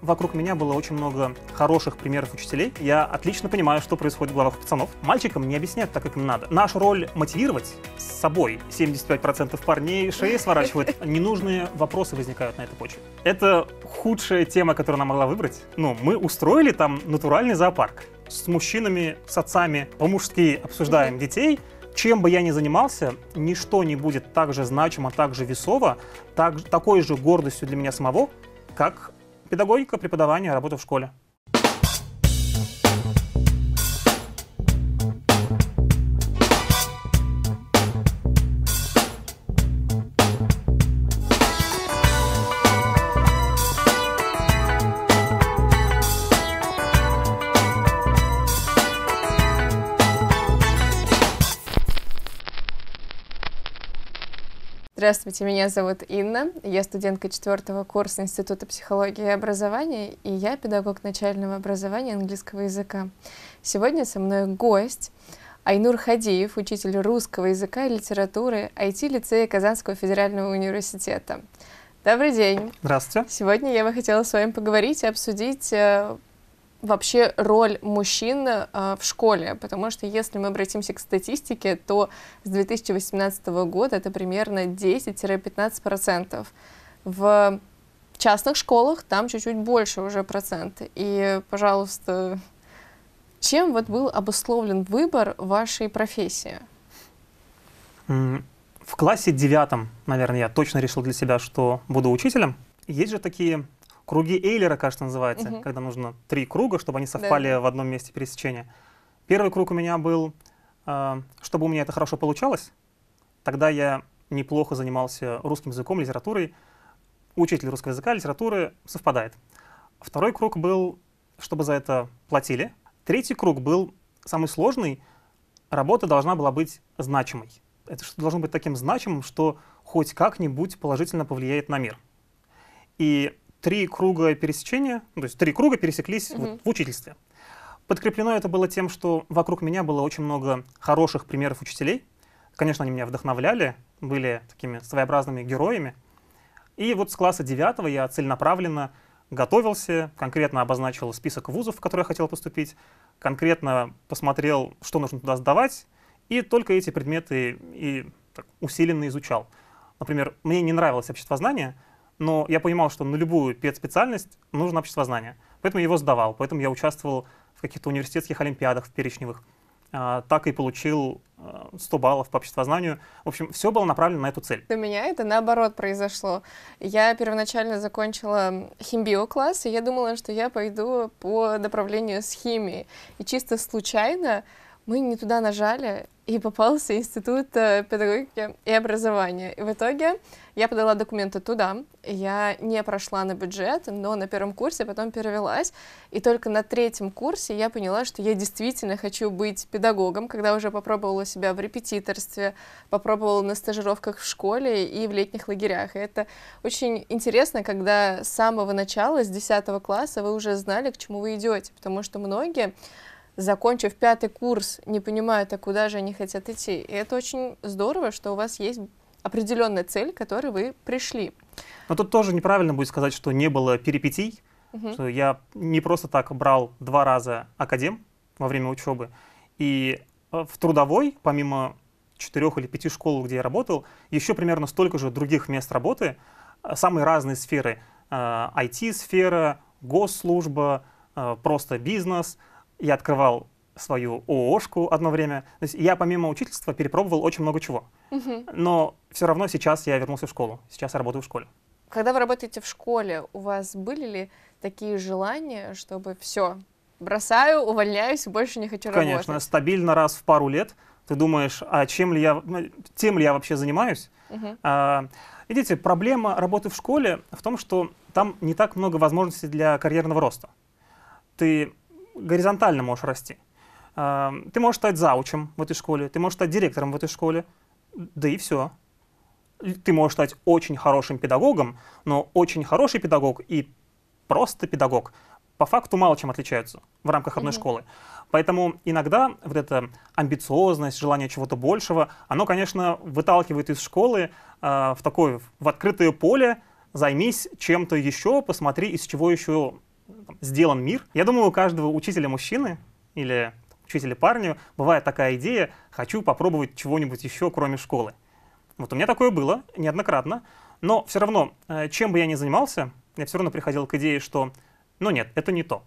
Вокруг меня было очень много хороших примеров учителей. Я отлично понимаю, что происходит в головах пацанов. Мальчикам не объяснять, так, как им надо. Наша роль мотивировать с собой. 75% парней шеи сворачивают. Ненужные вопросы возникают на этой почве. Это худшая тема, которую она могла выбрать. Ну, мы устроили там натуральный зоопарк. С мужчинами, с отцами по-мужски обсуждаем детей. Чем бы я ни занимался, ничто не будет так же значимо, так же весово, так, такой же гордостью для меня самого, как Педагогика, преподавание, работа в школе. Здравствуйте, меня зовут Инна, я студентка четвертого курса Института психологии и образования, и я педагог начального образования английского языка. Сегодня со мной гость Айнур Хадиев, учитель русского языка и литературы IT-лицея Казанского федерального университета. Добрый день. Здравствуйте. Сегодня я бы хотела с вами поговорить и обсудить э, вообще роль мужчин а, в школе, потому что если мы обратимся к статистике, то с 2018 года это примерно 10-15%. В частных школах там чуть-чуть больше уже процент. И, пожалуйста, чем вот был обусловлен выбор вашей профессии? В классе девятом, наверное, я точно решил для себя, что буду учителем. Есть же такие круги Эйлера, кажется, называется, угу. когда нужно три круга, чтобы они совпали да. в одном месте пересечения. Первый круг у меня был, э, чтобы у меня это хорошо получалось. Тогда я неплохо занимался русским языком, литературой. Учитель русского языка, литературы совпадает. Второй круг был, чтобы за это платили. Третий круг был самый сложный. Работа должна была быть значимой. Это что должно быть таким значимым, что хоть как-нибудь положительно повлияет на мир. И три круга пересечения, ну, то есть три круга пересеклись угу. вот в учительстве. Подкреплено это было тем, что вокруг меня было очень много хороших примеров учителей. Конечно, они меня вдохновляли, были такими своеобразными героями. И вот с класса 9 я целенаправленно готовился, конкретно обозначил список вузов, в которые я хотел поступить, конкретно посмотрел, что нужно туда сдавать, и только эти предметы и так, усиленно изучал. Например, мне не нравилось обществознание — но я понимал, что на любую спецспециальность нужно общество знания. Поэтому я его сдавал, поэтому я участвовал в каких-то университетских олимпиадах в перечневых. А, так и получил 100 э, баллов по обществознанию. В общем, все было направлено на эту цель. У меня это наоборот произошло. Я первоначально закончила класс и я думала, что я пойду по направлению с химией. И чисто случайно мы не туда нажали, и попался институт э, педагогики и образования. И в итоге я подала документы туда, я не прошла на бюджет, но на первом курсе потом перевелась, и только на третьем курсе я поняла, что я действительно хочу быть педагогом, когда уже попробовала себя в репетиторстве, попробовала на стажировках в школе и в летних лагерях. И это очень интересно, когда с самого начала, с 10 класса, вы уже знали, к чему вы идете, потому что многие закончив пятый курс, не понимают, а куда же они хотят идти. И это очень здорово, что у вас есть определенная цель, к которой вы пришли. Но тут тоже неправильно будет сказать, что не было перипетий, угу. что я не просто так брал два раза академ во время учебы, и э, в трудовой, помимо четырех или пяти школ, где я работал, еще примерно столько же других мест работы, э, самые разные сферы, IT-сфера, э, госслужба, просто бизнес — я открывал свою ООшку одно время. То есть я помимо учительства перепробовал очень много чего. Угу. Но все равно сейчас я вернулся в школу. Сейчас я работаю в школе. Когда вы работаете в школе, у вас были ли такие желания, чтобы все, бросаю, увольняюсь, больше не хочу Конечно, работать? Конечно, стабильно раз в пару лет ты думаешь, а чем ли я, ну, тем ли я вообще занимаюсь? Угу. А, видите, проблема работы в школе в том, что там не так много возможностей для карьерного роста. Ты горизонтально можешь расти. А, ты можешь стать заучем в этой школе, ты можешь стать директором в этой школе, да и все. Ты можешь стать очень хорошим педагогом, но очень хороший педагог и просто педагог по факту мало чем отличаются в рамках одной mm-hmm. школы. Поэтому иногда вот эта амбициозность, желание чего-то большего, оно, конечно, выталкивает из школы э, в такое, в открытое поле, займись чем-то еще, посмотри, из чего еще там, сделан мир. Я думаю, у каждого учителя мужчины или учителя парню бывает такая идея «хочу попробовать чего-нибудь еще, кроме школы». Вот у меня такое было неоднократно, но все равно, э, чем бы я ни занимался, я все равно приходил к идее, что «ну нет, это не то»,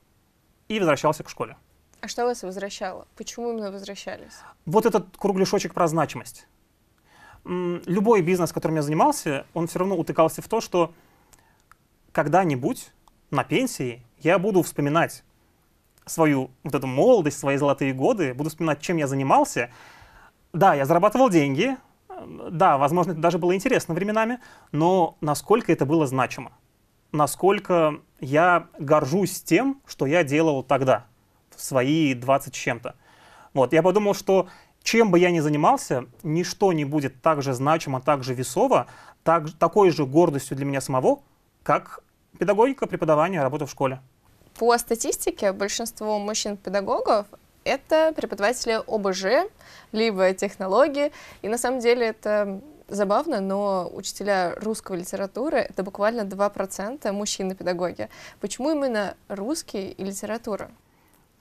и возвращался к школе. А что вас возвращало? Почему именно возвращались? Вот этот кругляшочек про значимость. Любой бизнес, которым я занимался, он все равно утыкался в то, что когда-нибудь на пенсии я буду вспоминать свою вот эту молодость, свои золотые годы, буду вспоминать, чем я занимался. Да, я зарабатывал деньги, да, возможно, это даже было интересно временами, но насколько это было значимо, насколько я горжусь тем, что я делал тогда, в свои 20 с чем-то. Вот, я подумал, что чем бы я ни занимался, ничто не будет так же значимо, так же весово, так, такой же гордостью для меня самого, как педагогика, преподавание, работа в школе. По статистике большинство мужчин-педагогов это преподаватели ОБЖ, либо технологии. И на самом деле это забавно, но учителя русского литературы — это буквально 2% мужчины-педагоги. Почему именно русский и литература?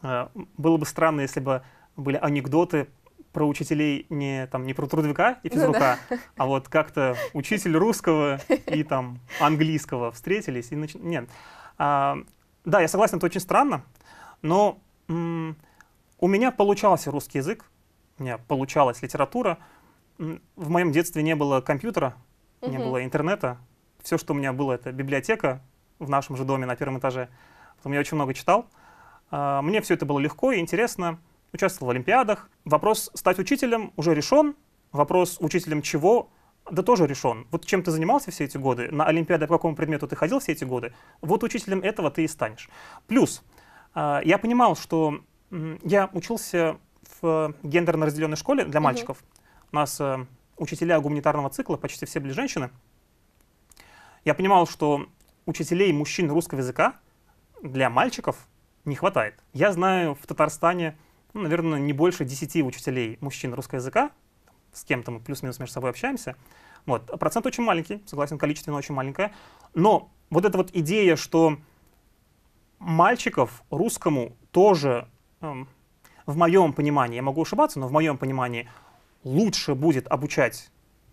А, было бы странно, если бы были анекдоты про учителей не, там, не про трудовика и ну физрука, ну, да. а вот как-то учитель русского и там английского встретились и нач... Нет. А, да, я согласен, это очень странно, но у меня получался русский язык, у меня получалась литература. В моем детстве не было компьютера, угу. не было интернета. Все, что у меня было, это библиотека в нашем же доме на первом этаже. Потом я очень много читал. А, мне все это было легко и интересно. Участвовал в Олимпиадах. Вопрос стать учителем уже решен. Вопрос учителем чего да тоже решен. Вот чем ты занимался все эти годы, на олимпиады по какому предмету ты ходил все эти годы, вот учителем этого ты и станешь. Плюс а, я понимал, что я учился в гендерно разделенной школе для мальчиков. Угу. У нас э, учителя гуманитарного цикла, почти все были женщины. Я понимал, что учителей мужчин русского языка для мальчиков не хватает. Я знаю в Татарстане, ну, наверное, не больше 10 учителей мужчин русского языка, с кем-то мы плюс-минус между собой общаемся. Вот. Процент очень маленький, согласен, количественно очень маленькое. Но вот эта вот идея, что мальчиков русскому тоже, эм, в моем понимании, я могу ошибаться, но в моем понимании лучше будет обучать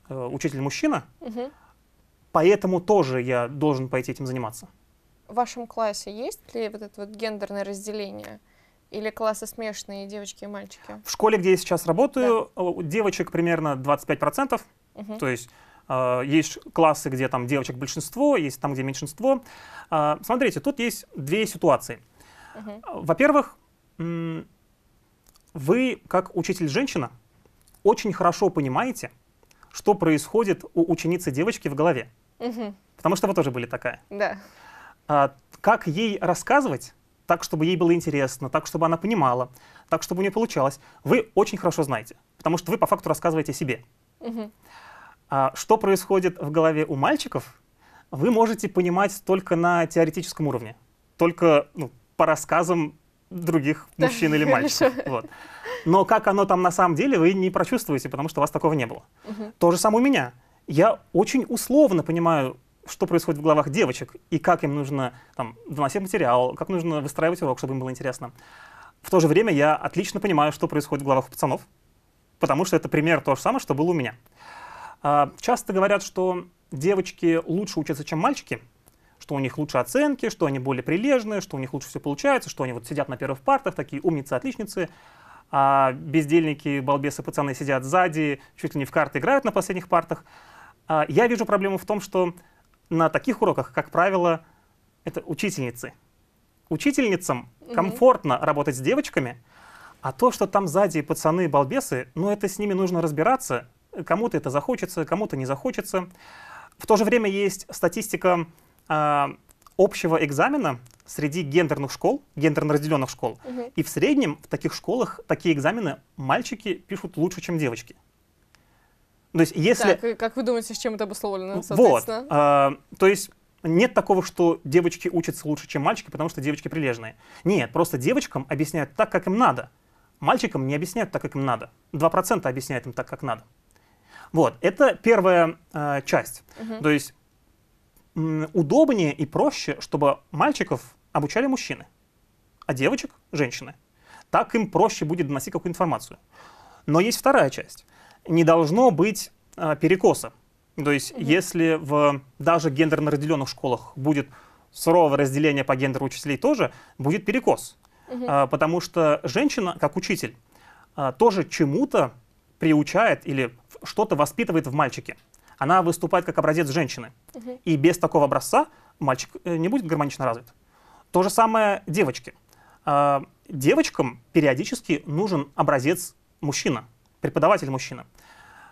э, учитель-мужчина, угу. поэтому тоже я должен пойти этим заниматься. В вашем классе есть ли вот это вот гендерное разделение? Или классы смешанные, девочки и мальчики? В школе, где я сейчас работаю, да. Э, девочек примерно 25%. Угу. То есть э, есть классы, где там девочек большинство, есть там, где меньшинство. Э, смотрите, тут есть две ситуации. Угу. Во-первых, вы, как учитель-женщина, очень хорошо понимаете, что происходит у ученицы-девочки в голове. Угу. Потому что вы тоже были такая. Да. А, как ей рассказывать, так, чтобы ей было интересно, так, чтобы она понимала, так, чтобы у нее получалось, вы очень хорошо знаете, потому что вы по факту рассказываете о себе. Угу. что происходит в голове у мальчиков, вы можете понимать только на теоретическом уровне, только ну, по рассказам других да, мужчин или мальчиков. Вот. Но как оно там на самом деле, вы не прочувствуете, потому что у вас такого не было. Угу. То же самое у меня. Я очень условно понимаю что происходит в головах девочек и как им нужно там, доносить материал, как нужно выстраивать урок, чтобы им было интересно. В то же время я отлично понимаю, что происходит в головах пацанов, потому что это пример то же самое, что было у меня. А, часто говорят, что девочки лучше учатся, чем мальчики, что у них лучше оценки, что они более прилежные, что у них лучше все получается, что они вот сидят на первых партах, такие умницы, отличницы, а бездельники, балбесы, пацаны сидят сзади, чуть ли не в карты играют на последних партах. А, я вижу проблему в том, что на таких уроках, как правило, это учительницы. Учительницам угу. комфортно работать с девочками, а то, что там сзади пацаны и балбесы, ну это с ними нужно разбираться. Кому-то это захочется, кому-то не захочется. В то же время есть статистика э, общего экзамена среди гендерных школ, гендерно разделенных школ. Угу. И в среднем в таких школах такие экзамены мальчики пишут лучше, чем девочки. То есть, если... Так, как вы думаете, с чем это обусловлено, соответственно? Вот, а, то есть нет такого, что девочки учатся лучше, чем мальчики, потому что девочки прилежные. Нет, просто девочкам объясняют так, как им надо. Мальчикам не объясняют так, как им надо. Два процента объясняют им так, как надо. Вот, это первая э, часть. Угу. То есть удобнее и проще, чтобы мальчиков обучали мужчины, а девочек — женщины. Так им проще будет доносить какую-то информацию. Но есть вторая часть — не должно быть а, перекоса. То есть угу. если в даже гендерно разделенных школах будет суровое разделение по гендеру учителей тоже, будет перекос. Угу. Э, потому что женщина, как учитель, а, тоже чему-то приучает или что-то воспитывает в мальчике. Она выступает как образец женщины. Угу. И без такого образца мальчик э, не будет гармонично развит. То же самое девочки. Девочкам периодически нужен образец мужчина преподаватель мужчина.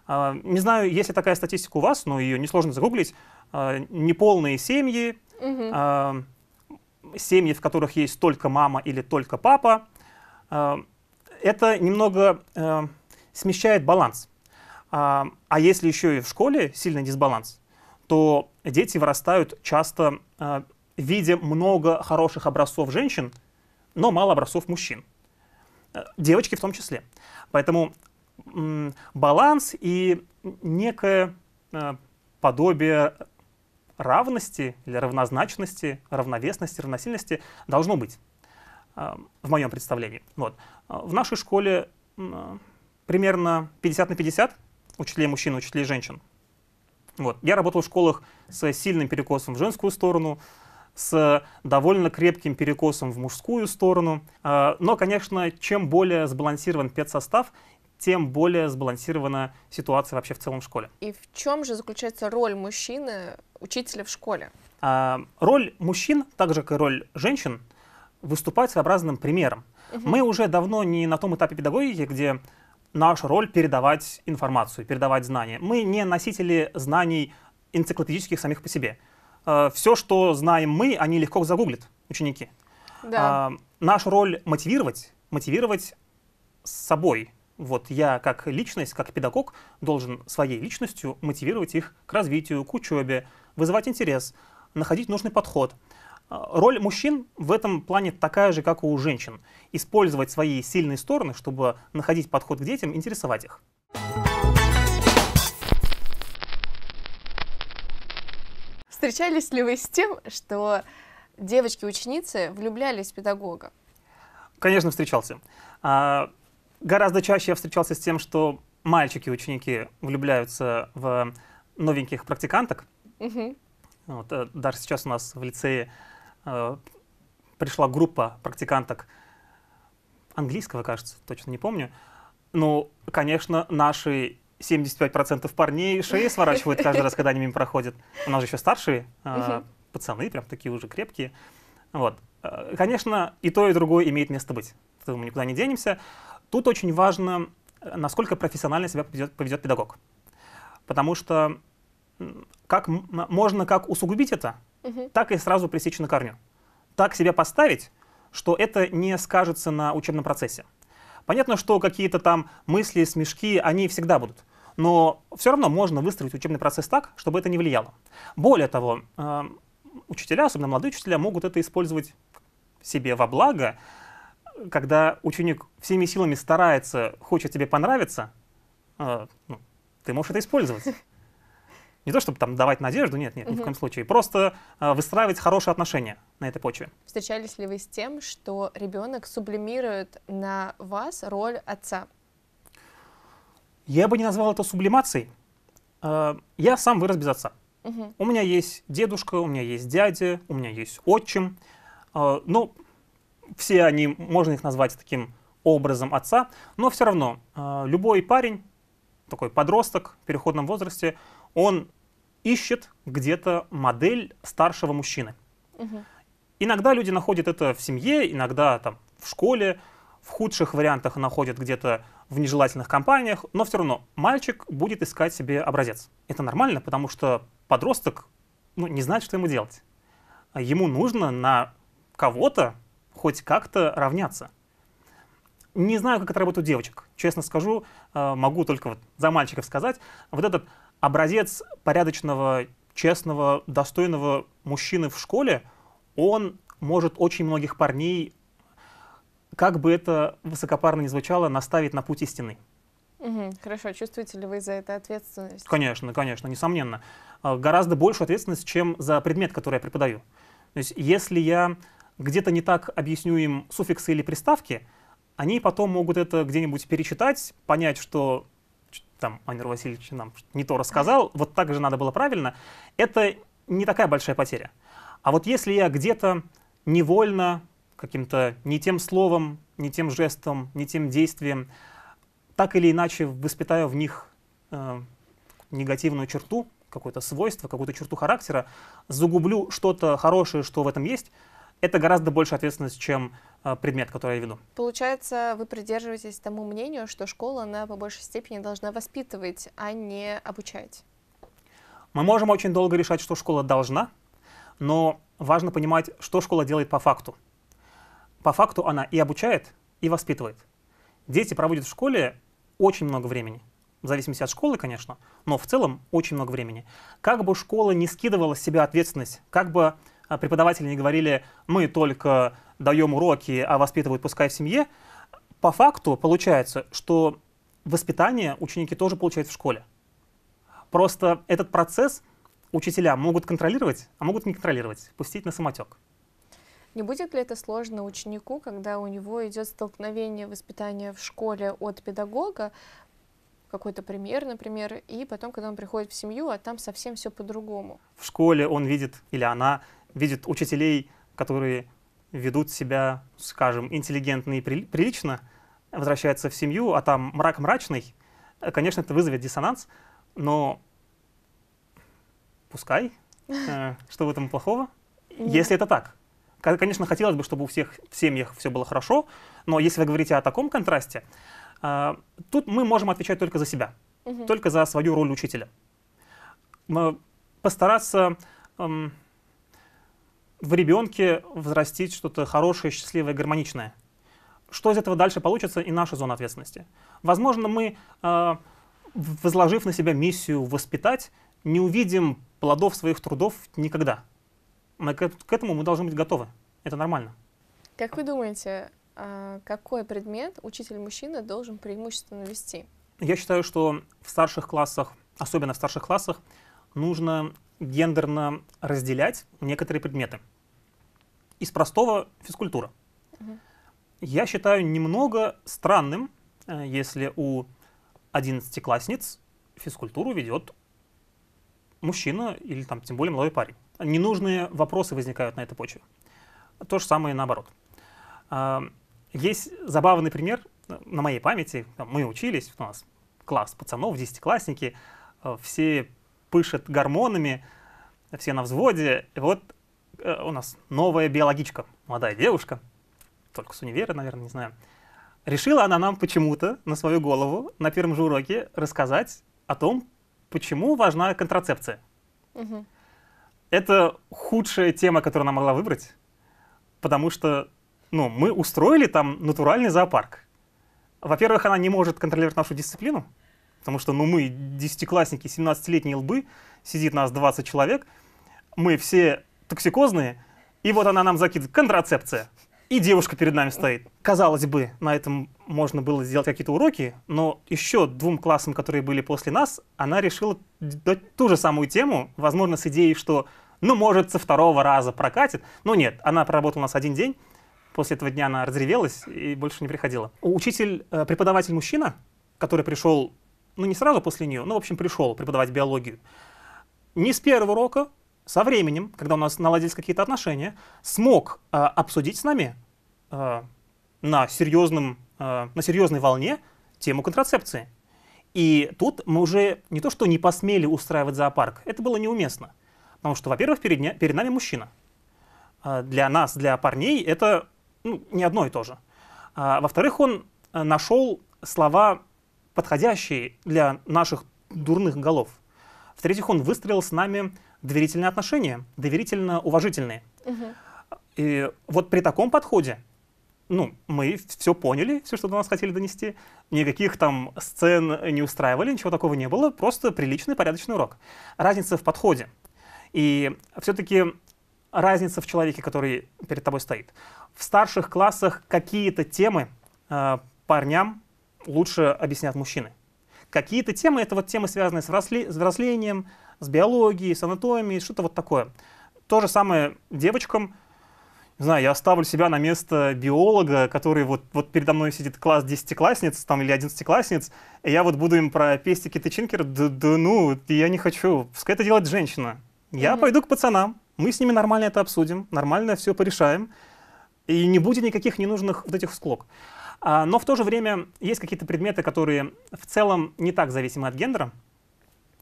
А, не знаю, есть ли такая статистика у вас, но ее несложно загуглить. А, неполные семьи, угу. семьи, в которых есть только мама или только папа, это немного э, смещает баланс. А если еще и в школе сильный дисбаланс, то дети вырастают часто, видя много хороших образцов женщин, но мало образцов мужчин. Э, девочки в том числе. Поэтому баланс и некое э, подобие равности или равнозначности, равновесности, равносильности должно быть э, в моем представлении. Вот. В нашей школе примерно 50 на 50 учителей мужчин учителей женщин. Вот. Я работал в школах с сильным перекосом в женскую сторону, с довольно крепким перекосом в мужскую сторону. Э, но, конечно, чем более сбалансирован педсостав тем более сбалансирована ситуация вообще в целом в школе. И в чем же заключается роль мужчины, учителя в школе? А, роль мужчин, так же как и роль женщин, выступает своеобразным примером. Угу. Мы уже давно не на том этапе педагогики, где наша роль передавать информацию, передавать знания. Мы не носители знаний энциклопедических самих по себе. А, Все, что знаем мы, они легко загуглят, ученики. Да. А, наша роль мотивировать, мотивировать с собой, вот я как личность, как педагог должен своей личностью мотивировать их к развитию, к учебе, вызывать интерес, находить нужный подход. А, роль мужчин в этом плане такая же, как у женщин. Использовать свои сильные стороны, чтобы находить подход к детям, интересовать их. Встречались ли вы с тем, что девочки-ученицы влюблялись в педагога? Конечно, встречался. А, Гораздо чаще я встречался с тем, что мальчики-ученики влюбляются в новеньких практиканток. Угу. Вот, э, даже сейчас у нас в лицее э, пришла группа практиканток английского, кажется, точно не помню. Ну, конечно, наши 75% парней шеи сворачивают каждый раз, когда они мимо проходят. У нас же еще старшие э, пацаны, прям такие уже крепкие. Вот. Э, конечно, и то, и другое имеет место быть. Поэтому мы никуда не денемся. Тут очень важно, насколько профессионально себя поведет, поведет педагог. Потому что как, можно как усугубить это, угу. так и сразу пресечь на корню. Так себя поставить, что это не скажется на учебном процессе. Понятно, что какие-то там мысли, смешки, они всегда будут. Но все равно можно выстроить учебный процесс так, чтобы это не влияло. Более того, э, учителя, особенно молодые учителя, могут это использовать себе во благо, когда ученик всеми силами старается, хочет тебе понравиться, э, ну, ты можешь это использовать. Не то, чтобы там давать надежду, нет, нет, ни в коем случае. Просто э, выстраивать хорошие отношения на этой почве. Встречались ли вы с тем, что ребенок сублимирует на вас роль отца? Я бы не назвал это сублимацией. Э, я сам вырос без отца. Угу. У меня есть дедушка, у меня есть дядя, у меня есть отчим. Э, но ну, все они, можно их назвать таким образом отца, но все равно а, любой парень, такой подросток в переходном возрасте, он ищет где-то модель старшего мужчины. Угу. Иногда люди находят это в семье, иногда там в школе, в худших вариантах находят где-то в нежелательных компаниях, но все равно мальчик будет искать себе образец. Это нормально, потому что подросток ну, не знает, что ему делать. Ему нужно на кого-то хоть как-то равняться. Не знаю, как это работает у девочек. Честно скажу, э, могу только вот за мальчиков сказать. Вот этот образец порядочного, честного, достойного мужчины в школе, он может очень многих парней, как бы это высокопарно ни звучало, наставить на путь истины. Угу, хорошо, чувствуете ли вы за это ответственность? Конечно, конечно, несомненно. Э, гораздо большую ответственность, чем за предмет, который я преподаю. То есть, если я где-то не так объясню им суффиксы или приставки, они потом могут это где-нибудь перечитать, понять, что там Анир Васильевич нам не то рассказал, вот так же надо было правильно, это не такая большая потеря. А вот если я где-то невольно, каким-то не тем словом, не тем жестом, не тем действием, так или иначе воспитаю в них э, негативную черту, какое-то свойство, какую-то черту характера, загублю что-то хорошее, что в этом есть, это гораздо больше ответственность, чем э, предмет, который я веду. Получается, вы придерживаетесь тому мнению, что школа, она по большей степени должна воспитывать, а не обучать. Мы можем очень долго решать, что школа должна, но важно понимать, что школа делает по факту. По факту она и обучает, и воспитывает. Дети проводят в школе очень много времени. В зависимости от школы, конечно, но в целом очень много времени. Как бы школа не скидывала с себя ответственность, как бы а преподаватели не говорили, мы только даем уроки, а воспитывают пускай в семье, по факту получается, что воспитание ученики тоже получают в школе. Просто этот процесс учителя могут контролировать, а могут не контролировать, пустить на самотек. Не будет ли это сложно ученику, когда у него идет столкновение воспитания в школе от педагога, какой-то пример, например, и потом, когда он приходит в семью, а там совсем все по-другому. В школе он видит или она видит учителей, которые ведут себя, скажем, интеллигентно и прилично, возвращается в семью, а там мрак мрачный, конечно, это вызовет диссонанс, но пускай, э, что в этом плохого, если это так. Конечно, хотелось бы, чтобы у всех в семьях все было хорошо, но если вы говорите о таком контрасте, э, тут мы можем отвечать только за себя, только за свою роль учителя. Постараться эм, в ребенке взрастить что-то хорошее, счастливое, гармоничное. Что из этого дальше получится и наша зона ответственности. Возможно, мы, э, возложив на себя миссию воспитать, не увидим плодов своих трудов никогда. Мы к этому мы должны быть готовы. Это нормально. Как вы думаете, э, какой предмет учитель-мужчина должен преимущественно вести? Я считаю, что в старших классах, особенно в старших классах, нужно гендерно разделять некоторые предметы из простого физкультура. Угу. Я считаю немного странным, э, если у одиннадцатиклассниц физкультуру ведет мужчина или там тем более молодой парень. Ненужные вопросы возникают на этой почве. То же самое и наоборот. А, есть забавный пример э, на моей памяти. Мы учились, у нас класс пацанов, десятиклассники, э, все пышат гормонами, все на взводе. И вот Э, у нас новая биологичка, молодая девушка, только с универа, наверное, не знаю. Решила она нам почему-то на свою голову на первом же уроке рассказать о том, почему важна контрацепция. Угу. Это худшая тема, которую она могла выбрать, потому что ну, мы устроили там натуральный зоопарк. Во-первых, она не может контролировать нашу дисциплину, потому что ну, мы, десятиклассники, 17-летние лбы, сидит нас 20 человек, мы все токсикозные, и вот она нам закидывает контрацепция. И девушка перед нами стоит. Казалось бы, на этом можно было сделать какие-то уроки, но еще двум классам, которые были после нас, она решила дать ту же самую тему, возможно, с идеей, что, ну, может, со второго раза прокатит. Но нет, она проработала у нас один день, после этого дня она разревелась и больше не приходила. Учитель, э, преподаватель мужчина, который пришел, ну, не сразу после нее, ну, в общем, пришел преподавать биологию, не с первого урока со временем, когда у нас наладились какие-то отношения, смог э, обсудить с нами э, на, серьезном, э, на серьезной волне тему контрацепции. И тут мы уже не то что не посмели устраивать зоопарк, это было неуместно. Потому что, во-первых, перед, не, перед нами мужчина. Э, для нас, для парней, это ну, не одно и то же. А, во-вторых, он э, нашел слова, подходящие для наших дурных голов. В-третьих, он выстрелил с нами доверительные отношения, доверительно-уважительные. Угу. И вот при таком подходе, ну, мы все поняли, все, что до нас хотели донести, никаких там сцен не устраивали, ничего такого не было, просто приличный, порядочный урок. Разница в подходе. И все-таки разница в человеке, который перед тобой стоит. В старших классах какие-то темы э, парням лучше объяснят мужчины. Какие-то темы — это вот темы, связанные с, взросли, с взрослением, с биологией, с анатомией, что-то вот такое. То же самое девочкам. Не знаю, я оставлю себя на место биолога, который вот, вот передо мной сидит класс десятиклассниц там, или одиннадцатиклассниц, и я вот буду им про пестики-тычинки, да, да ну, я не хочу, пускай это делает женщина. Я mm-hmm. пойду к пацанам, мы с ними нормально это обсудим, нормально все порешаем, и не будет никаких ненужных вот этих склок. А, но в то же время есть какие-то предметы, которые в целом не так зависимы от гендера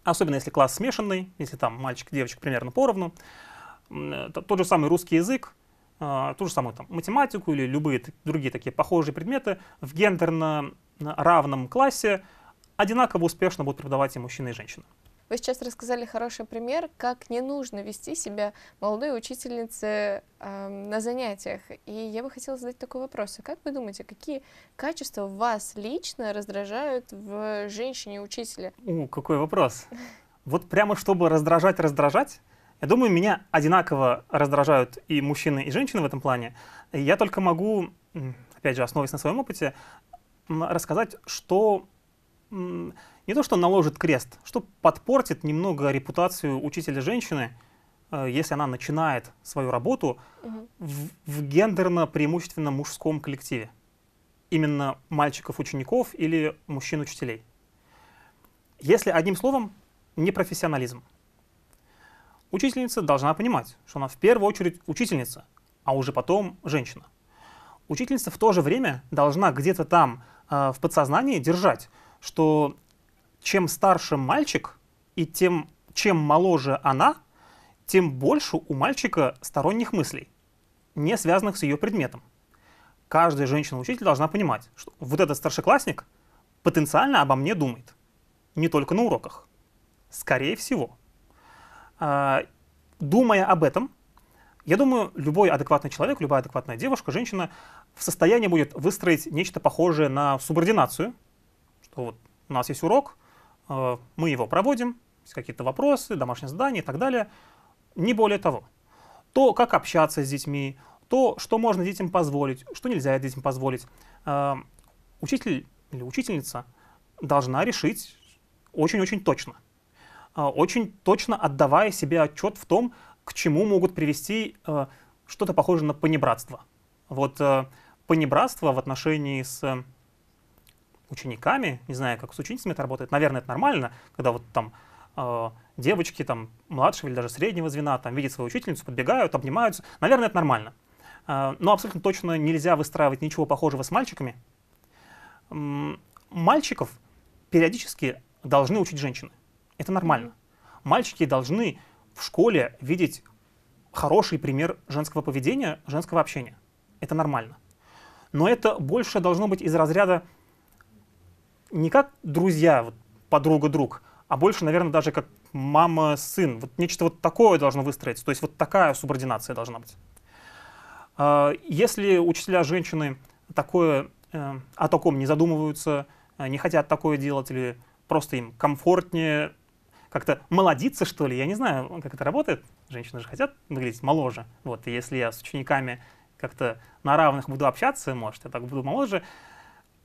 особенно если класс смешанный, если там мальчик, девочек примерно поровну, э, тот же самый русский язык, а, ту же самую там, математику или любые другие такие похожие предметы в гендерно равном классе одинаково успешно будут преподавать и мужчины, и женщины. Вы сейчас рассказали хороший пример, как не нужно вести себя молодой учительнице э, на занятиях. И я бы хотела задать такой вопрос. А как вы думаете, какие качества вас лично раздражают в женщине-учителе? У, какой вопрос. Вот прямо чтобы раздражать-раздражать, я думаю, меня одинаково раздражают и мужчины, и женщины в этом плане. Я только могу, опять же, основываясь на своем опыте, рассказать, что не то что наложит крест, что подпортит немного репутацию учителя женщины, э, если она начинает свою работу угу. в, в гендерно преимущественно мужском коллективе. Именно мальчиков-учеников или мужчин-учителей. Если одним словом, непрофессионализм. Учительница должна понимать, что она в первую очередь учительница, а уже потом женщина. Учительница в то же время должна где-то там э, в подсознании держать, что чем старше мальчик и тем, чем моложе она, тем больше у мальчика сторонних мыслей, не связанных с ее предметом. Каждая женщина-учитель должна понимать, что вот этот старшеклассник потенциально обо мне думает. Не только на уроках. Скорее всего. А, думая об этом, я думаю, любой адекватный человек, любая адекватная девушка, женщина в состоянии будет выстроить нечто похожее на субординацию, что вот у нас есть урок, Э, мы его проводим, какие-то вопросы, домашние задания и так далее. Не более того. То, как общаться с детьми, то, что можно детям позволить, что нельзя детям позволить. Э, учитель или учительница должна решить очень-очень точно. Э, очень точно отдавая себе отчет в том, к чему могут привести что-то похожее на понебратство. Вот понебратство в отношении с учениками, не знаю, как с ученицами это работает, наверное, это нормально, когда вот там э, девочки там младшего или даже среднего звена там видят свою учительницу, подбегают, обнимаются, наверное, это нормально. Э, но абсолютно точно нельзя выстраивать ничего похожего с мальчиками. Мальчиков периодически должны учить женщины. Это нормально. Мальчики должны в школе видеть хороший пример женского поведения, женского общения. Это нормально. Но это больше должно быть из разряда не как друзья, вот, подруга-друг, а больше, наверное, даже как мама-сын. Вот нечто вот такое должно выстроиться, то есть вот такая субординация должна быть. А, если учителя женщины такое, э, о таком не задумываются, э, не хотят такое делать или просто им комфортнее как-то молодиться, что ли, я не знаю, как это работает. Женщины же хотят выглядеть моложе. Вот, и если я с учениками как-то на равных буду общаться, может, я так буду моложе,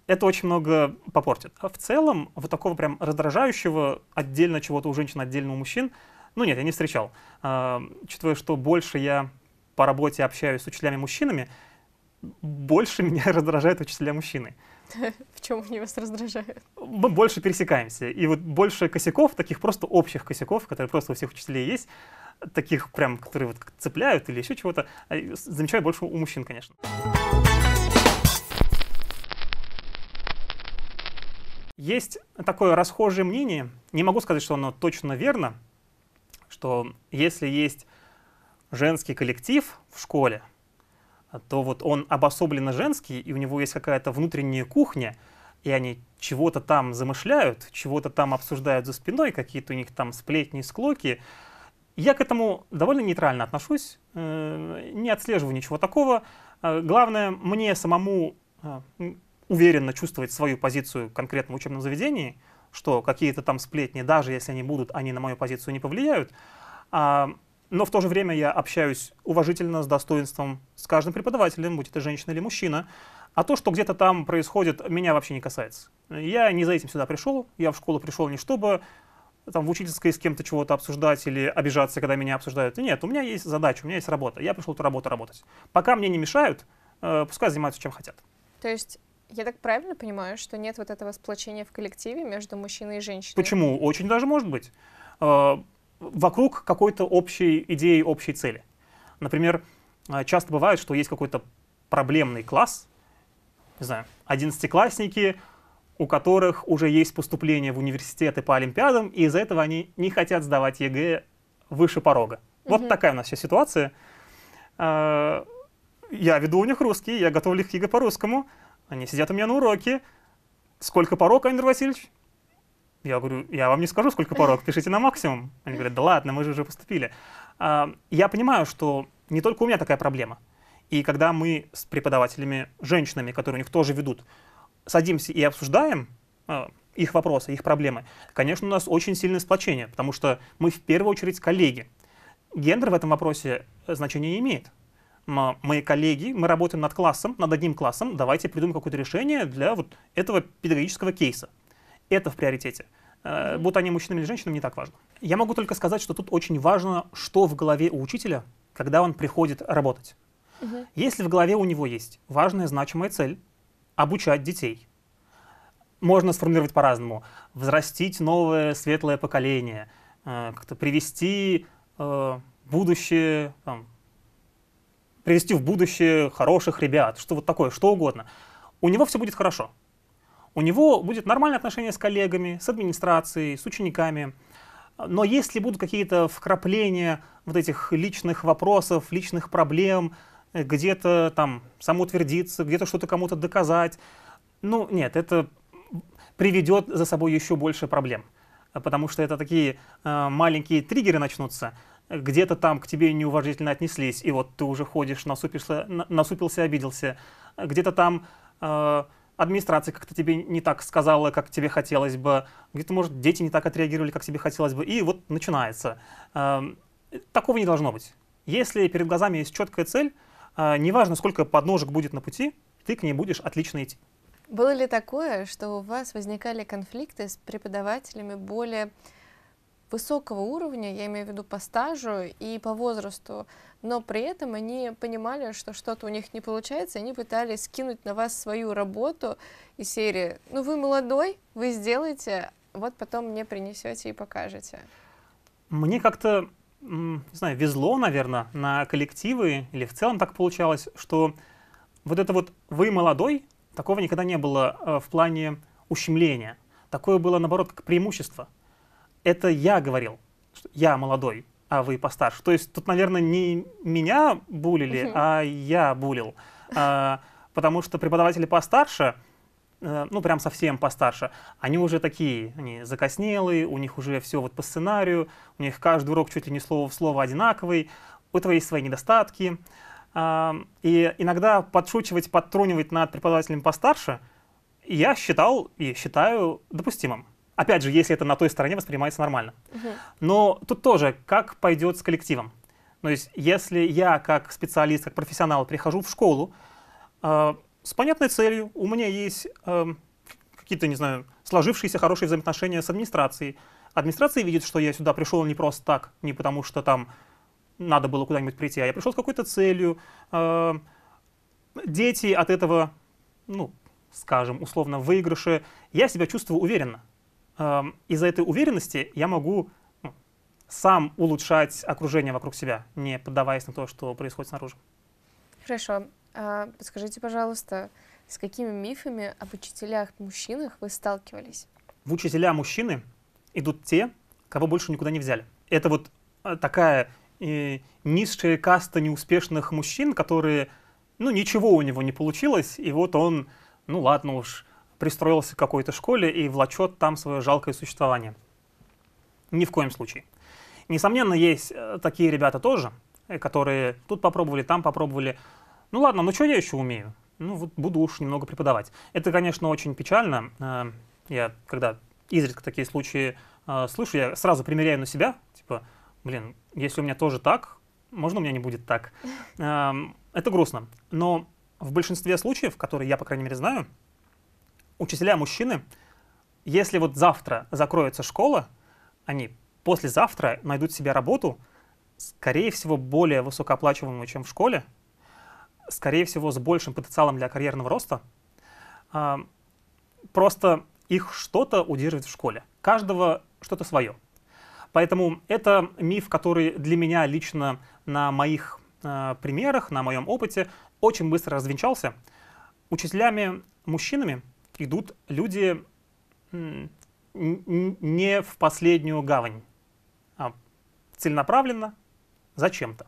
это очень много попортит. А в целом, вот такого прям раздражающего отдельно чего-то у женщин, отдельно у мужчин, ну нет, я не встречал. А, учитывая, что больше я по работе общаюсь с учителями-мужчинами, больше меня раздражают учителя-мужчины. В чем они вас раздражают? Мы больше пересекаемся. И вот больше косяков, таких просто общих косяков, которые просто у всех учителей есть, таких прям, которые вот цепляют или еще чего-то, а, замечаю больше у мужчин, конечно. Конечно. Есть такое расхожее мнение, не могу сказать, что оно точно верно, что если есть женский коллектив в школе, то вот он обособленно женский, и у него есть какая-то внутренняя кухня, и они чего-то там замышляют, чего-то там обсуждают за спиной, какие-то у них там сплетни, склоки. Я к этому довольно нейтрально отношусь, э, не отслеживаю ничего такого. Э, главное, мне самому э, уверенно чувствовать свою позицию в конкретном учебном заведении, что какие-то там сплетни, даже если они будут, они на мою позицию не повлияют. А, но в то же время я общаюсь уважительно, с достоинством с каждым преподавателем, будь это женщина или мужчина. А то, что где-то там происходит, меня вообще не касается. Я не за этим сюда пришел, я в школу пришел не чтобы там в учительской с кем-то чего-то обсуждать или обижаться, когда меня обсуждают. Нет, у меня есть задача, у меня есть работа, я пришел эту работу работать. Пока мне не мешают, э, пускай занимаются чем хотят. То есть я так правильно понимаю, что нет вот этого сплочения в коллективе между мужчиной и женщиной? Почему? Очень даже может быть. А, вокруг какой-то общей идеи, общей цели. Например, а, часто бывает, что есть какой-то проблемный класс, не знаю, одиннадцатиклассники, у которых уже есть поступление в университеты по олимпиадам, и из-за этого они не хотят сдавать ЕГЭ выше порога. Вот такая у нас сейчас ситуация. А, я веду у них русский, я готовлю их к ЕГЭ по-русскому, они сидят у меня на уроке. Сколько порог, Андрей Васильевич? Я говорю, я вам не скажу, сколько порог, пишите на максимум. Они говорят, да ладно, мы же уже поступили. А, я понимаю, что не только у меня такая проблема. И когда мы с преподавателями, женщинами, которые у них тоже ведут, садимся и обсуждаем а, их вопросы, их проблемы, конечно, у нас очень сильное сплочение, потому что мы в первую очередь коллеги. Гендер в этом вопросе значения не имеет мои коллеги, мы работаем над классом, над одним классом, давайте придумаем какое-то решение для вот этого педагогического кейса. Это в приоритете. Э, Будут они мужчинами или женщинами, не так важно. Я могу только сказать, что тут очень важно, что в голове у учителя, когда он приходит работать. Угу. Если в голове у него есть важная, значимая цель — обучать детей, можно сформулировать по-разному. Взрастить новое светлое поколение, э, как-то привести э, будущее там, привести в будущее хороших ребят, что вот такое, что угодно. У него все будет хорошо. У него будет нормальное отношение с коллегами, с администрацией, с учениками. Но если будут какие-то вкрапления вот этих личных вопросов, личных проблем, где-то там самоутвердиться, где-то что-то кому-то доказать, ну нет, это приведет за собой еще больше проблем. Потому что это такие э, маленькие триггеры начнутся, где-то там к тебе неуважительно отнеслись, и вот ты уже ходишь, насупился, насупился обиделся, где-то там э, администрация как-то тебе не так сказала, как тебе хотелось бы, где-то, может, дети не так отреагировали, как тебе хотелось бы, и вот начинается. Э, такого не должно быть. Если перед глазами есть четкая цель, э, неважно, сколько подножек будет на пути, ты к ней будешь отлично идти. Было ли такое, что у вас возникали конфликты с преподавателями более высокого уровня, я имею в виду по стажу и по возрасту, но при этом они понимали, что что-то у них не получается, и они пытались скинуть на вас свою работу из серии «Ну вы молодой, вы сделаете, вот потом мне принесете и покажете». Мне как-то, не знаю, везло, наверное, на коллективы, или в целом так получалось, что вот это вот «вы молодой», такого никогда не было э, в плане ущемления. Такое было, наоборот, как преимущество это я говорил, что я молодой, а вы постарше. То есть тут, наверное, не меня булили, угу. а я булил. А, потому что преподаватели постарше, э, ну, прям совсем постарше, они уже такие, они закоснелые, у них уже все вот по сценарию, у них каждый урок чуть ли не слово в слово одинаковый, у этого есть свои недостатки. А, и иногда подшучивать, подтрунивать над преподавателем постарше я считал и считаю допустимым. Опять же, если это на той стороне воспринимается нормально. Угу. Но тут тоже, как пойдет с коллективом? То есть, если я как специалист, как профессионал прихожу в школу э, с понятной целью, у меня есть э, какие-то, не знаю, сложившиеся хорошие взаимоотношения с администрацией, администрация видит, что я сюда пришел не просто так, не потому что там надо было куда-нибудь прийти, а я пришел с какой-то целью. Э, дети от этого, ну, скажем, условно, выигрыши, я себя чувствую уверенно. Эм, из-за этой уверенности я могу ну, сам улучшать окружение вокруг себя, не поддаваясь на то, что происходит снаружи. Хорошо. А, подскажите, пожалуйста, с какими мифами об учителях-мужчинах вы сталкивались? В учителя-мужчины идут те, кого больше никуда не взяли. Это вот э, такая э, низшая каста неуспешных мужчин, которые, ну, ничего у него не получилось, и вот он, ну, ладно уж, пристроился к какой-то школе и влачет там свое жалкое существование. Ни в коем случае. Несомненно, есть э, такие ребята тоже, э, которые тут попробовали, там попробовали. Ну ладно, ну что я еще умею? Ну вот буду уж немного преподавать. Это, конечно, очень печально. Э, я когда изредка такие случаи слышу, я сразу примеряю на себя. Типа, блин, если у меня тоже так, можно у меня не будет так? Эм, это грустно. Но в большинстве случаев, которые я, по крайней мере, знаю, учителя мужчины, если вот завтра закроется школа, они послезавтра найдут себе работу, скорее всего, более высокооплачиваемую, чем в школе, скорее всего, с большим потенциалом для карьерного роста. А, просто их что-то удерживает в школе. Каждого что-то свое. Поэтому это миф, который для меня лично на моих э, примерах, на моем опыте очень быстро развенчался. Учителями мужчинами идут люди не в последнюю гавань, а целенаправленно, зачем-то.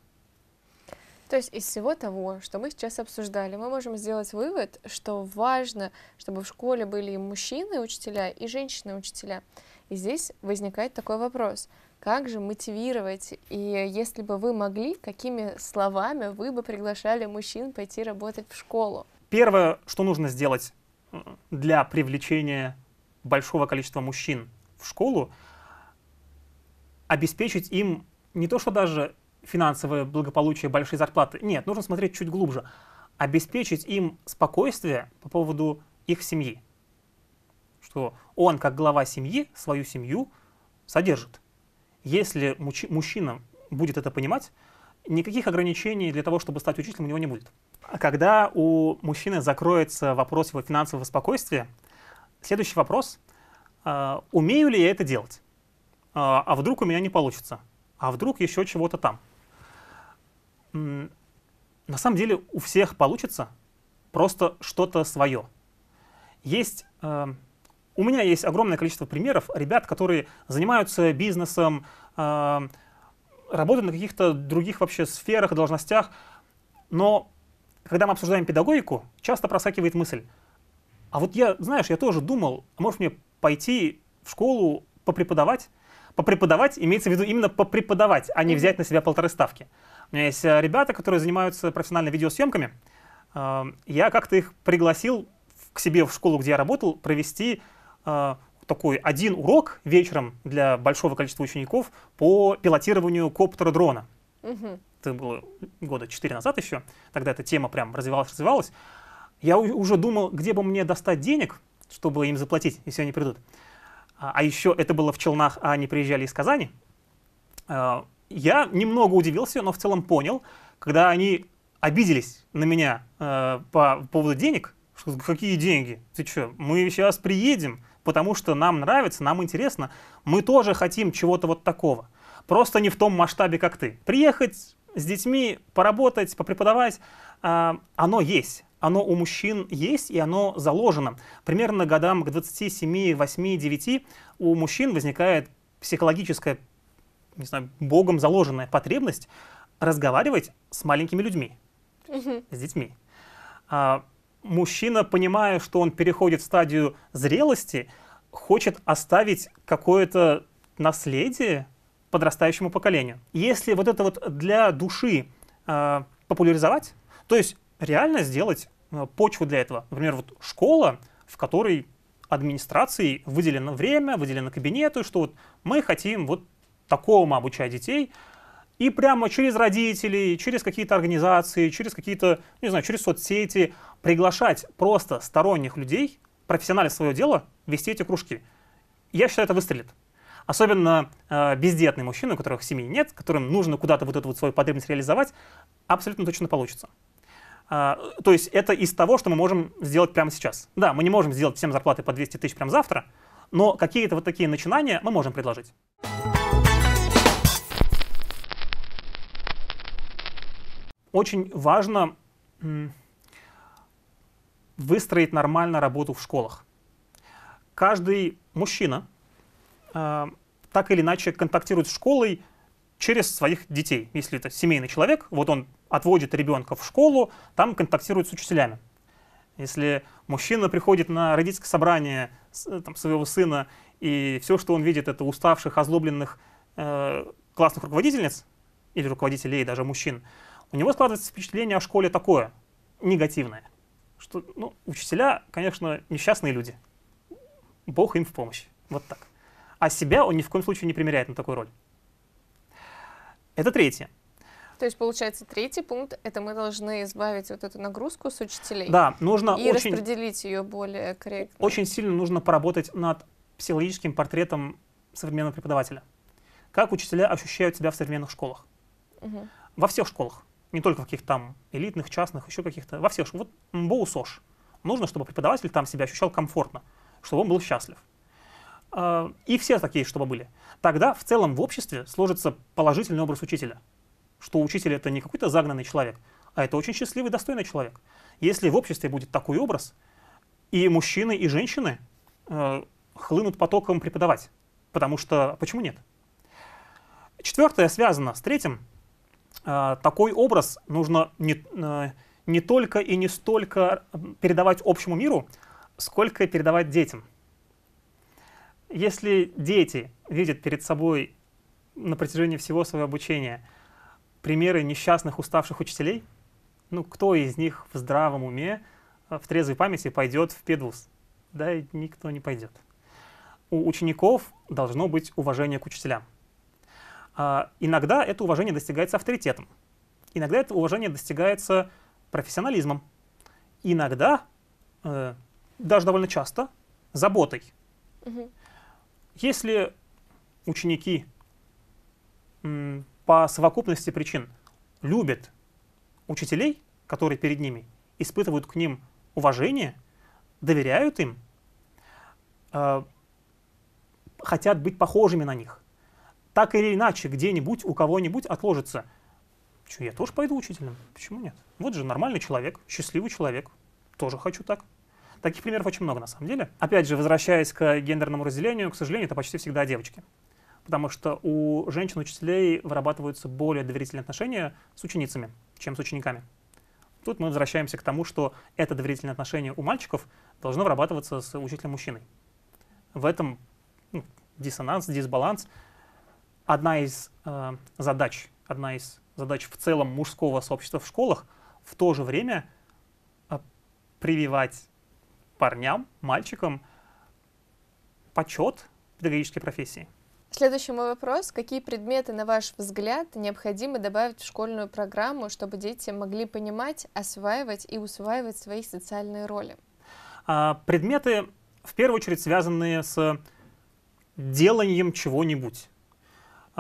То есть из всего того, что мы сейчас обсуждали, мы можем сделать вывод, что важно, чтобы в школе были и мужчины-учителя, и женщины-учителя. И здесь возникает такой вопрос. Как же мотивировать? И если бы вы могли, какими словами вы бы приглашали мужчин пойти работать в школу? Первое, что нужно сделать для привлечения большого количества мужчин в школу, обеспечить им не то, что даже финансовое благополучие, большие зарплаты. Нет, нужно смотреть чуть глубже. Обеспечить им спокойствие по поводу их семьи. Что он, как глава семьи, свою семью содержит. Если мужчина будет это понимать, никаких ограничений для того, чтобы стать учителем, у него не будет. А когда у мужчины закроется вопрос его финансового спокойствия, следующий вопрос а, умею ли я это делать? А, а вдруг у меня не получится? А вдруг еще чего-то там? на самом деле у всех получится просто что-то свое. Есть... у меня есть огромное количество примеров ребят, которые занимаются бизнесом, работают на каких-то других вообще сферах и должностях. Но когда мы обсуждаем педагогику, часто просакивает мысль. А вот я, знаешь, я тоже думал, а может мне пойти в школу попреподавать? Попреподавать имеется в виду именно попреподавать, а не взять на себя полторы ставки. У меня есть э, ребята, которые занимаются профессионально видеосъемками. Э, я как-то их пригласил к себе в школу, где я работал, провести э, такой один урок вечером для большого количества учеников по пилотированию коптера дрона. Угу. Это было года 4 назад еще, тогда эта тема прям развивалась, развивалась. Я уже думал, где бы мне достать денег, чтобы им заплатить, если они придут. А, а еще это было в Челнах, а они приезжали из Казани. А, я немного удивился, но в целом понял, когда они обиделись на меня э, по поводу денег, Какие деньги? Ты что? Мы сейчас приедем, потому что нам нравится, нам интересно. Мы тоже хотим чего-то вот такого. Просто не в том масштабе, как ты. Приехать с детьми, поработать, попреподавать, а, оно есть. Оно у мужчин есть, и оно заложено. Примерно годам к 27, 8, 9 у мужчин возникает психологическая, не знаю, богом заложенная потребность разговаривать с маленькими людьми, с детьми. А, мужчина, понимая, что он переходит в стадию зрелости, хочет оставить какое-то наследие подрастающему поколению. Если вот это вот для души э, популяризовать, то есть реально сделать э, почву для этого. Например, вот школа, в которой администрации выделено время, выделено кабинеты, что вот мы хотим вот такому обучать детей – и прямо через родителей, через какие-то организации, через какие-то, не знаю, через соцсети приглашать просто сторонних людей, профессионалов свое дело вести эти кружки. Я считаю, это выстрелит. Особенно э, бездетные мужчины, у которых семьи нет, которым нужно куда-то вот эту вот свою потребность реализовать, абсолютно точно получится. Э, то есть это из того, что мы можем сделать прямо сейчас. Да, мы не можем сделать всем зарплаты по 200 тысяч прямо завтра, но какие-то вот такие начинания мы можем предложить. очень важно выстроить нормально работу в школах. Каждый мужчина э, так или иначе контактирует с школой через своих детей. Если это семейный человек, вот он отводит ребенка в школу, там контактирует с учителями. Если мужчина приходит на родительское собрание э, там, своего сына, и все, что он видит, это уставших, озлобленных э, классных руководительниц или руководителей, даже мужчин, э, у него складывается впечатление о школе такое, негативное, что ну, учителя, конечно, несчастные люди. Бог им в помощь. Вот так. А себя он ни в коем случае не примеряет на такую роль. Это третье. То есть, получается, третий пункт — это мы должны избавить вот эту нагрузку с учителей. Да, нужно и очень... распределить ее более корректно. Очень сильно нужно поработать над психологическим портретом современного преподавателя. Как учителя ощущают себя в современных школах. Угу. Во всех школах не только в каких-то там элитных, частных, еще каких-то, во всех. Вот МБОУ СОЖ. Нужно, чтобы преподаватель там себя ощущал комфортно, чтобы он был счастлив. А, и все такие, чтобы были. Тогда в целом в обществе сложится положительный образ учителя. Что учитель — это не какой-то загнанный человек, а это очень счастливый, достойный человек. Если в обществе будет такой образ, и мужчины, и женщины э, хлынут потоком преподавать. Потому что почему нет? Четвертое связано с третьим — а, такой образ нужно не, а, не только и не столько передавать общему миру, сколько передавать детям. Если дети видят перед собой на протяжении всего своего обучения примеры несчастных, уставших учителей, ну кто из них в здравом уме, а, в трезвой памяти пойдет в педвуз? Да, никто не пойдет. У учеников должно быть уважение к учителям. А, иногда это уважение достигается авторитетом. Иногда это уважение достигается профессионализмом. Иногда, э, даже довольно часто, заботой. Угу. Если ученики по совокупности причин любят учителей, которые перед ними, испытывают к ним уважение, доверяют им, э, хотят быть похожими на них, так или иначе где-нибудь у кого-нибудь отложится. Че, я тоже пойду учителем? Почему нет? Вот же нормальный человек, счастливый человек. Тоже хочу так. Таких примеров очень много на самом деле. Опять же, возвращаясь к гендерному разделению, к сожалению, это почти всегда девочки. Потому что у женщин-учителей вырабатываются более доверительные отношения с ученицами, чем с учениками. Тут мы возвращаемся к тому, что это доверительное отношение у мальчиков должно вырабатываться с учителем-мужчиной. В этом ну, диссонанс, дисбаланс — одна из э, задач, одна из задач в целом мужского сообщества в школах в то же время э, прививать парням, мальчикам почет педагогической профессии. Следующий мой вопрос. Какие предметы, на ваш взгляд, необходимо добавить в школьную программу, чтобы дети могли понимать, осваивать и усваивать свои социальные роли? А, предметы, в первую очередь, связанные с деланием чего-нибудь.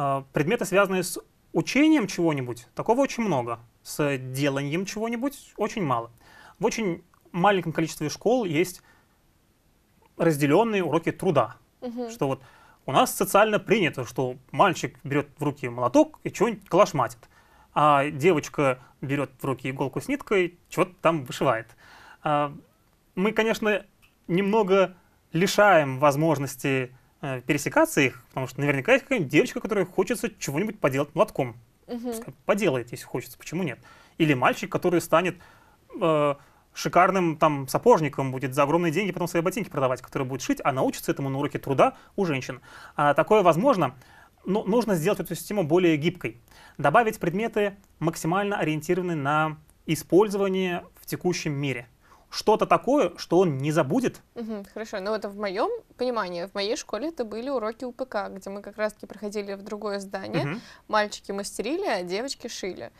А, предметы, связанные с учением чего-нибудь, такого очень много. С деланием чего-нибудь очень мало. В очень маленьком количестве школ есть разделенные уроки труда. Угу. Что вот у нас социально принято, что мальчик берет в руки молоток и чего-нибудь клашматит, а девочка берет в руки иголку с ниткой, чего-то там вышивает. А, мы, конечно, немного лишаем возможности Э, пересекаться их, потому что наверняка есть какая-нибудь девочка, которая хочется чего-нибудь поделать молотком. Угу. Поделает, если хочется, почему нет? Или мальчик, который станет э, шикарным там сапожником, будет за огромные деньги потом свои ботинки продавать, которые будет шить, а научится этому на уроке труда у женщин. А такое возможно, но нужно сделать эту систему более гибкой. Добавить предметы, максимально ориентированные на использование в текущем мире что-то такое, что он не забудет. Угу, хорошо, но ну, это в моем понимании, в моей школе это были уроки УПК, где мы как раз-таки проходили в другое здание, угу. мальчики мастерили, а девочки шили.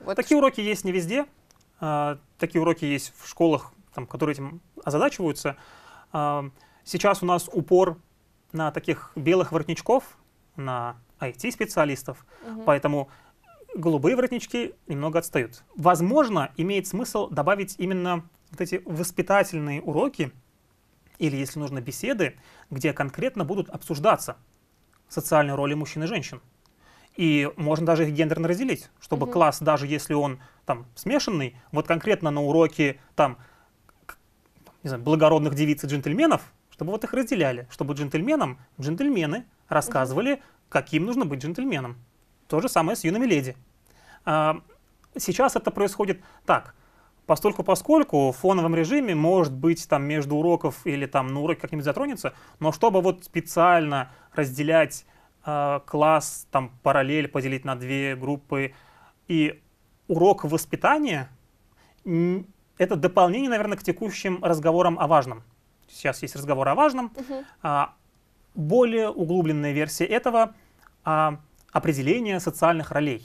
Вот такие уроки есть не везде, а, такие уроки есть в школах, там, которые этим озадачиваются. А, сейчас у нас упор на таких белых воротничков, на IT-специалистов, угу. поэтому голубые воротнички немного отстают. Возможно, имеет смысл добавить именно вот эти воспитательные уроки или, если нужно, беседы, где конкретно будут обсуждаться социальные роли мужчин и женщин. И можно даже их гендерно разделить, чтобы mm класс, даже если он там смешанный, вот конкретно на уроке там, не знаю, благородных девиц и джентльменов, чтобы вот их разделяли, чтобы джентльменам джентльмены рассказывали, mm каким нужно быть джентльменом. То же самое с юными леди. А, сейчас это происходит так. Постольку поскольку в фоновом режиме может быть там между уроков или там на ну, уроке как-нибудь затронется, но чтобы вот специально разделять э, класс, там параллель поделить на две группы и урок воспитания, это дополнение, наверное, к текущим разговорам о важном. Сейчас есть разговор о важном. Угу. А, более углубленная версия этого а, — определение социальных ролей.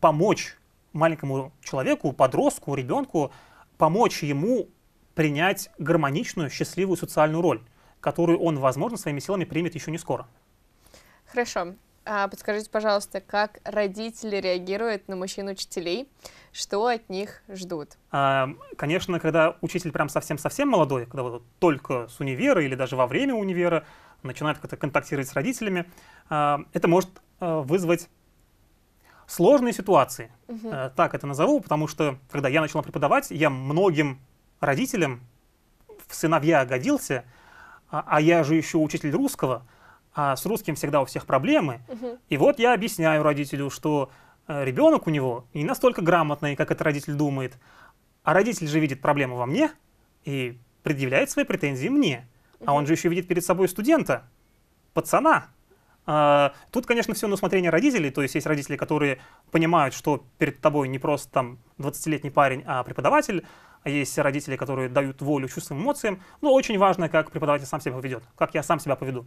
Помочь маленькому человеку, подростку, ребенку помочь ему принять гармоничную, счастливую социальную роль, которую он, возможно, своими силами примет еще не скоро. Хорошо. А подскажите, пожалуйста, как родители реагируют на мужчин-учителей? Что от них ждут? А, конечно, когда учитель прям совсем-совсем молодой, когда вот только с универа или даже во время универа начинает как-то контактировать с родителями, а, это может а, вызвать сложные ситуации. Угу. так это назову, потому что, когда я начала преподавать, я многим родителям в сыновья годился, а, а я же еще учитель русского, а с русским всегда у всех проблемы. Угу. И вот я объясняю родителю, что э, ребенок у него не настолько грамотный, как это родитель думает, а родитель же видит проблему во мне и предъявляет свои претензии мне. А он же еще видит перед собой студента, пацана, а, тут, конечно, все на усмотрение родителей, то есть есть родители, которые понимают, что перед тобой не просто там 20-летний парень, а преподаватель, а есть родители, которые дают волю чувствам, эмоциям, но очень важно, как преподаватель сам себя поведет, как я сам себя поведу.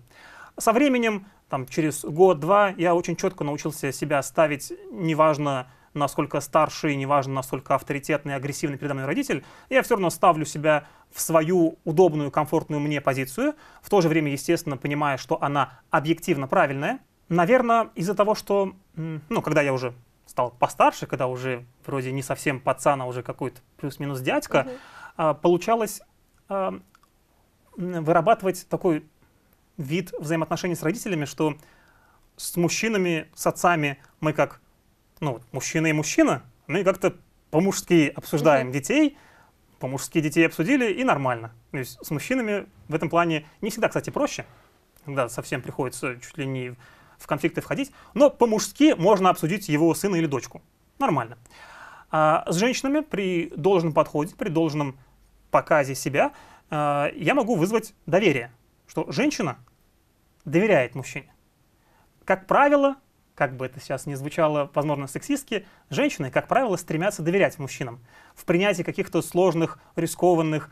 Со временем, там, через год-два, я очень четко научился себя ставить, неважно, насколько старший, неважно, насколько авторитетный, агрессивный передо мной родитель, я все равно ставлю себя в свою удобную, комфортную мне позицию, в то же время, естественно, понимая, что она объективно правильная. Наверное, из-за того, что, ну, когда я уже стал постарше, когда уже вроде не совсем пацан, а уже какой-то плюс-минус дядька, угу. получалось а, вырабатывать такой вид взаимоотношений с родителями, что с мужчинами, с отцами мы как ну, мужчина и мужчина, мы как-то по-мужски обсуждаем угу. детей, по-мужски детей обсудили, и нормально. То есть с мужчинами в этом плане не всегда, кстати, проще, когда совсем приходится чуть ли не в конфликты входить, но по-мужски можно обсудить его сына или дочку. Нормально. А с женщинами при должном подходе, при должном показе себя э, я могу вызвать доверие, что женщина доверяет мужчине. Как правило, как бы это сейчас не звучало, возможно, сексистски, женщины, как правило, стремятся доверять мужчинам. В принятии каких-то сложных, рискованных,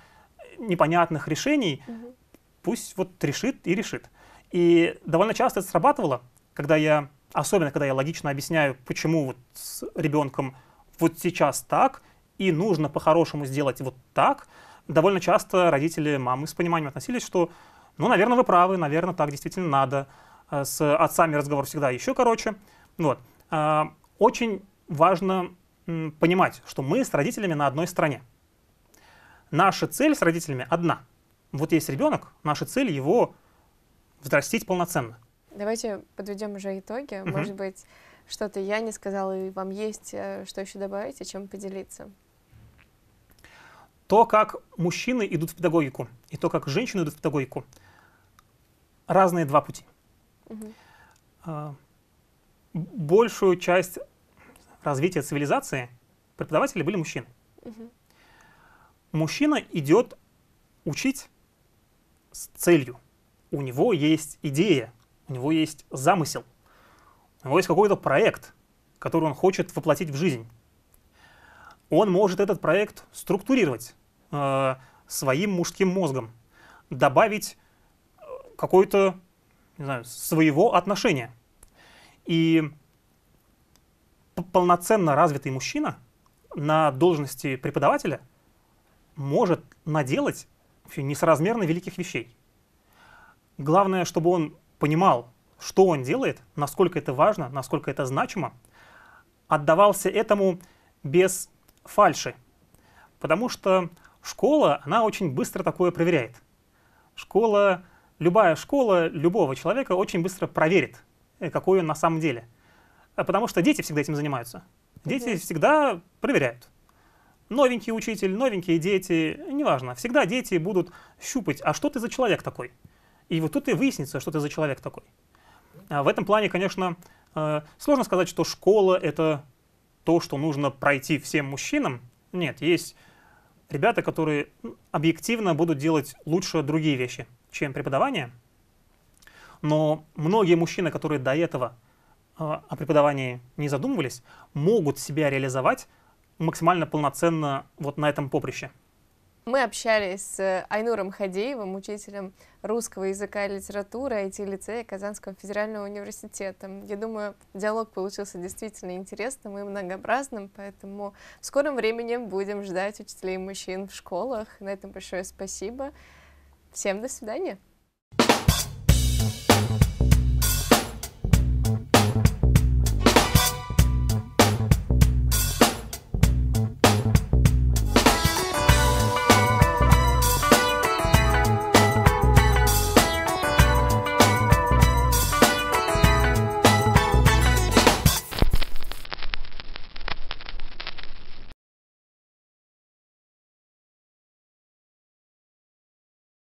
непонятных решений угу. пусть вот решит и решит. И довольно часто это срабатывало, когда я, особенно когда я логично объясняю, почему вот с ребенком вот сейчас так, и нужно по-хорошему сделать вот так, довольно часто родители, мамы с пониманием относились, что, ну, наверное, вы правы, наверное, так действительно надо. Э, с отцами разговор всегда еще короче. Вот. Э, очень важно понимать, что мы с родителями на одной стороне. Наша цель с родителями одна. Вот есть ребенок, наша цель его взрастить полноценно. Давайте подведем уже итоги. Угу. Может быть, что-то я не сказала, и вам есть э, что еще добавить, о чем поделиться. То, как мужчины идут в педагогику, и то, как женщины идут в педагогику, разные два пути. Угу. Большую часть развития цивилизации преподаватели были мужчины. Угу. Мужчина идет учить с целью. У него есть идея, у него есть замысел, у него есть какой-то проект, который он хочет воплотить в жизнь. Он может этот проект структурировать э, своим мужским мозгом, добавить э, какой-то не знаю, своего отношения. И полноценно развитый мужчина на должности преподавателя может наделать несоразмерно великих вещей. Главное, чтобы он понимал, что он делает, насколько это важно, насколько это значимо, отдавался этому без фальши. Потому что школа, она очень быстро такое проверяет. Школа любая школа любого человека очень быстро проверит, э, какой он на самом деле. Э, потому что дети всегда этим занимаются. Дети mm-hmm. всегда проверяют. Новенький учитель, новенькие дети, неважно. Всегда дети будут щупать, а что ты за человек такой? И вот тут и выяснится, что ты за человек такой. А в этом плане, конечно, э, сложно сказать, что школа — это то, что нужно пройти всем мужчинам. Нет, есть ребята, которые объективно будут делать лучше другие вещи — чем преподавание, но многие мужчины, которые до этого а, о преподавании не задумывались, могут себя реализовать максимально полноценно вот на этом поприще. Мы общались с э, Айнуром Хадеевым, учителем русского языка и литературы IT-лицея Казанского федерального университета. Я думаю, диалог получился действительно интересным и многообразным, поэтому в скором времени будем ждать учителей мужчин в школах. На этом большое спасибо. Всем до свидания.